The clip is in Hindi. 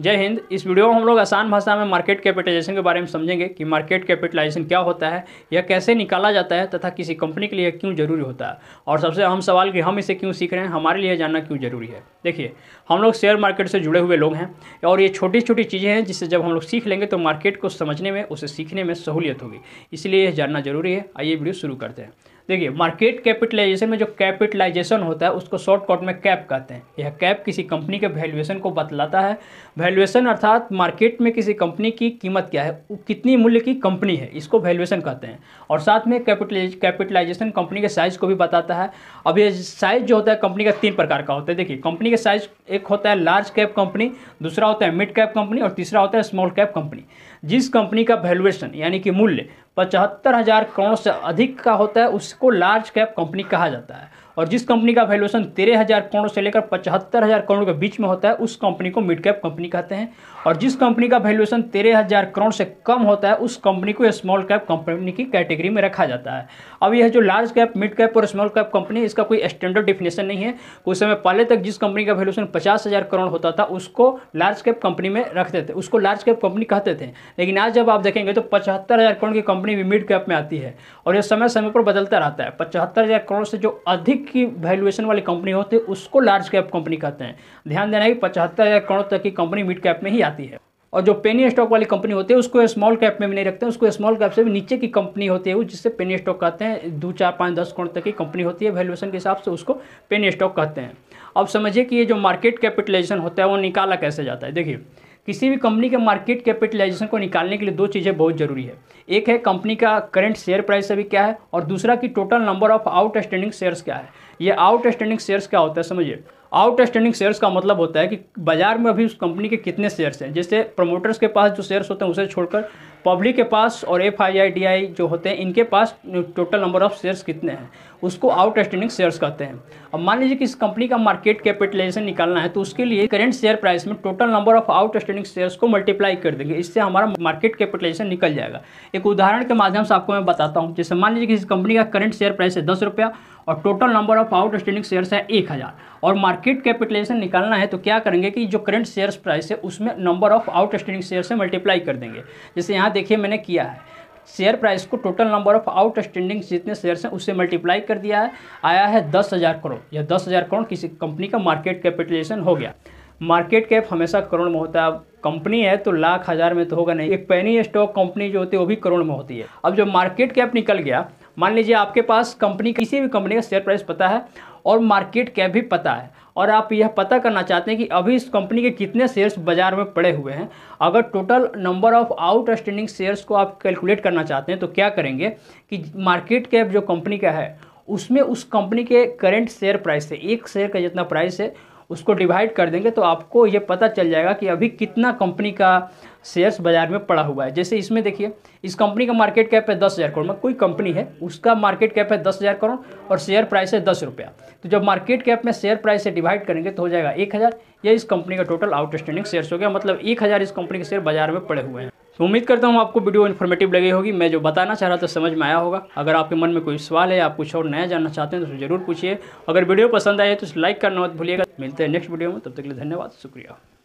जय हिंद इस वीडियो में हम लोग आसान भाषा में मार्केट कैपिटलाइजेशन के बारे में समझेंगे कि मार्केट कैपिटलाइजेशन क्या होता है या कैसे निकाला जाता है तथा किसी कंपनी के लिए क्यों जरूरी होता है और सबसे अहम सवाल कि हम इसे क्यों सीख रहे हैं हमारे लिए जानना क्यों जरूरी है देखिए हम लोग शेयर मार्केट से जुड़े हुए लोग हैं और ये छोटी छोटी चीज़ें हैं जिससे जब हम लोग सीख लेंगे तो मार्केट को समझने में उसे सीखने में सहूलियत होगी इसलिए यह जानना जरूरी है आइए वीडियो शुरू करते हैं देखिए मार्केट कैपिटलाइजेशन में जो कैपिटलाइजेशन होता है उसको शॉर्टकट में कैप कहते हैं यह कैप किसी कंपनी के वैल्यूएशन को बतलाता है वैल्यूएशन अर्थात मार्केट में किसी कंपनी की कीमत क्या है कितनी मूल्य की कंपनी है इसको वैल्यूएशन कहते हैं और साथ में कैपिटलाइज कैपिटलाइजेशन कंपनी के साइज़ को भी बताता है अब ये साइज़ जो होता है कंपनी का तीन प्रकार का होता है देखिए कंपनी का साइज़ एक होता है लार्ज कैप कंपनी दूसरा होता है मिड कैप कंपनी और तीसरा होता है स्मॉल कैप कंपनी जिस कंपनी का वैल्यूएशन यानी कि मूल्य पचहत्तर हज़ार करोड़ से अधिक का होता है उसको लार्ज कैप कंपनी कहा जाता है और जिस कंपनी का वैल्यूएशन तेरह हज़ार करोड़ से लेकर पचहत्तर हज़ार करोड़ के बीच में होता है उस कंपनी को मिड कैप कंपनी कहते हैं और जिस कंपनी का वैल्यूएशन तेरह हज़ार करोड़ से कम होता है उस कंपनी को स्मॉल कैप कंपनी की कैटेगरी में रखा जाता है अब यह जो लार्ज कैप मिड कैप और स्मॉल कैप कंपनी इसका कोई स्टैंडर्ड डिफिनेशन नहीं है कुछ समय पहले तक जिस कंपनी का वैल्यूएशन पचास हज़ार करोड़ होता था उसको लार्ज कैप कंपनी में रखते थे उसको लार्ज कैप कंपनी कहते थे लेकिन आज जब आप देखेंगे तो पचहत्तर हज़ार करोड़ की कंपनी भी मिड कैप में आती है और यह समय समय पर बदलता रहता है पचहत्तर हज़ार करोड़ से जो अधिक की वैल्यूएशन वाली कंपनी होती है उसको लार्ज कैप कंपनी कहते हैं ध्यान देना है कि पचहत्तर हज़ार करोड़ तक की कंपनी मिड कैप में ही आती है और जो पेनी स्टॉक वाली कंपनी होती है उसको स्मॉल कैप में भी नहीं रखते हैं उसको स्मॉल कैप से भी नीचे की कंपनी होती है जिससे पेनी स्टॉक कहते हैं दो चार पाँच दस करोड़ तक की कंपनी होती है वैल्यूएशन के हिसाब से उसको पेनी स्टॉक कहते हैं अब समझिए कि ये जो मार्केट कैपिटलाइजेशन होता है वो निकाला कैसे जाता है देखिए किसी भी कंपनी के मार्केट कैपिटलाइजेशन को निकालने के लिए दो चीज़ें बहुत ज़रूरी है एक है कंपनी का करंट शेयर प्राइस अभी क्या है और दूसरा कि total number of outstanding shares क्या है ये आउटस्टैंडिंग शेयर्स क्या होता है समझिए आउटस्टैंडिंग शेयर्स का मतलब होता है कि बाजार में अभी उस कंपनी के कितने शेयर्स हैं जैसे प्रमोटर्स के पास जो शेयर्स होते हैं उसे छोड़कर पब्लिक के पास और F I I D I जो होते हैं इनके पास टोटल नंबर ऑफ शेयर्स कितने हैं उसको आउटस्टैंडिंग शेयर्स कहते हैं अब मान लीजिए कि इस कंपनी का मार्केट कैपिटलाइजेशन निकालना है तो उसके लिए करेंट शेयर प्राइस में total number of outstanding shares को मल्टीप्लाई कर देंगे इससे हमारा मार्केट कैपिटलाइजेशन निकल जाएगा एक उदाहरण के माध्यम से आपको मैं बताता हूँ जैसे मान लीजिए कि इस कंपनी का करंट शेयर प्राइस है दस रुपया और total number of outstanding shares है एक हज़ार और मार्केट कैपिटलाइजेशन निकालना है तो क्या करेंगे कि जो करंट शेयर प्राइस है उसमें नंबर ऑफ आउटस्टैंडिंग शेयर से मल्टीप्लाई कर देंगे जैसे यहाँ यहाँ देखिए मैंने किया है शेयर प्राइस को टोटल नंबर ऑफ आउटस्टैंडिंग जितने शेयर्स हैं उससे मल्टीप्लाई कर दिया है आया है दस हज़ार करोड़ या दस हज़ार करोड़ किसी कंपनी का मार्केट कैपिटलाइजेशन हो गया मार्केट कैप हमेशा करोड़ में होता है कंपनी है तो लाख हज़ार में तो होगा नहीं एक पैनी स्टॉक कंपनी जो होती है वो भी करोड़ में होती है अब जब मार्केट कैप निकल गया मान लीजिए आपके पास कंपनी किसी भी कंपनी का शेयर प्राइस पता है और मार्केट कैप भी पता है और आप यह पता करना चाहते हैं कि अभी इस कंपनी के कितने शेयर्स बाजार में पड़े हुए हैं अगर total number of outstanding shares को आप कैलकुलेट करना चाहते हैं तो क्या करेंगे कि मार्केट कैप जो कंपनी का है उसमें उस कंपनी के करेंट शेयर प्राइस से एक शेयर का जितना प्राइस है उसको डिवाइड कर देंगे तो आपको ये पता चल जाएगा कि अभी कितना कंपनी का शेयर्स बाजार में पड़ा हुआ है जैसे इसमें देखिए इस कंपनी का मार्केट कैप है दस हज़ार करोड़ में मतलब कोई कंपनी है उसका मार्केट कैप है दस हज़ार करोड़ और शेयर प्राइस है दस रुपया तो जब मार्केट कैप में शेयर प्राइस से डिवाइड करेंगे तो हो जाएगा एक हज़ार या इस कंपनी का टोटल आउटस्टैंडिंग शेयर्स हो गया मतलब एक हज़ार इस कंपनी के शेयर बाजार में पड़े हुए हैं तो उम्मीद करता हूँ आपको वीडियो इन्फॉर्मेटिव लगी होगी मैं जो बताना चाह रहा था समझ में आया होगा अगर आपके मन में कोई सवाल है आप कुछ और नया जानना चाहते हैं तो जरूर पूछिए अगर वीडियो पसंद आए तो लाइक करना मत भूलिएगा मिलते हैं नेक्स्ट वीडियो में तब तक के लिए धन्यवाद शुक्रिया